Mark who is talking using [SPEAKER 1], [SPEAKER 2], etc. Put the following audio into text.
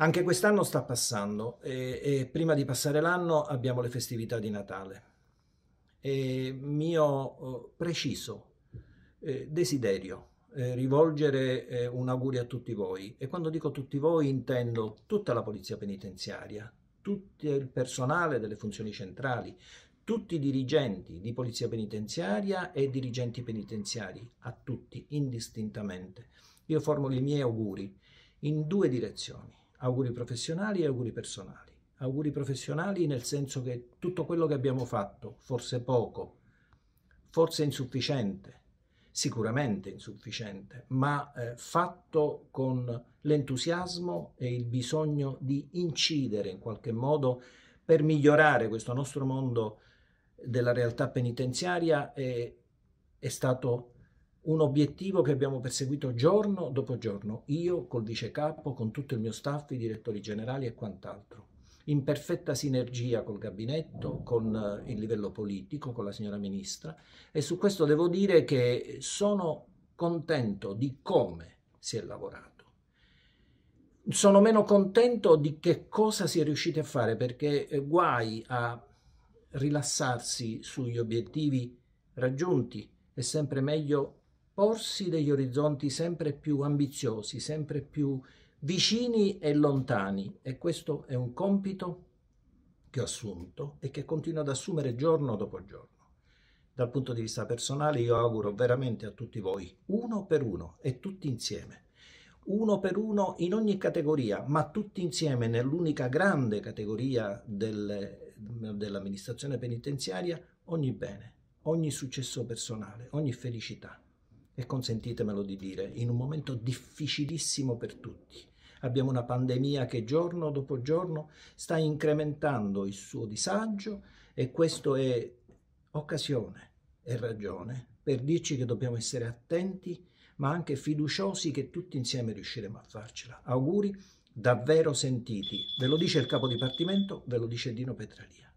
[SPEAKER 1] Anche quest'anno sta passando e, e prima di passare l'anno abbiamo le festività di Natale. E mio eh, preciso eh, desiderio eh, rivolgere eh, un augurio a tutti voi e quando dico tutti voi intendo tutta la polizia penitenziaria, tutto eh, il personale delle funzioni centrali, tutti i dirigenti di polizia penitenziaria e dirigenti penitenziari, a tutti indistintamente. Io formulo i miei auguri in due direzioni auguri professionali e auguri personali. Auguri professionali nel senso che tutto quello che abbiamo fatto, forse poco, forse insufficiente, sicuramente insufficiente, ma eh, fatto con l'entusiasmo e il bisogno di incidere in qualche modo per migliorare questo nostro mondo della realtà penitenziaria è, è stato un obiettivo che abbiamo perseguito giorno dopo giorno, io col vice capo, con tutto il mio staff, i direttori generali e quant'altro, in perfetta sinergia col gabinetto, con eh, il livello politico, con la signora ministra e su questo devo dire che sono contento di come si è lavorato. Sono meno contento di che cosa si è riusciti a fare perché eh, guai a rilassarsi sugli obiettivi raggiunti, è sempre meglio porsi degli orizzonti sempre più ambiziosi, sempre più vicini e lontani e questo è un compito che ho assunto e che continuo ad assumere giorno dopo giorno. Dal punto di vista personale io auguro veramente a tutti voi, uno per uno e tutti insieme, uno per uno in ogni categoria, ma tutti insieme nell'unica grande categoria del, dell'amministrazione penitenziaria, ogni bene, ogni successo personale, ogni felicità e consentitemelo di dire, in un momento difficilissimo per tutti. Abbiamo una pandemia che giorno dopo giorno sta incrementando il suo disagio e questo è occasione e ragione per dirci che dobbiamo essere attenti ma anche fiduciosi che tutti insieme riusciremo a farcela. Auguri davvero sentiti. Ve lo dice il capo dipartimento, ve lo dice Dino Petralia.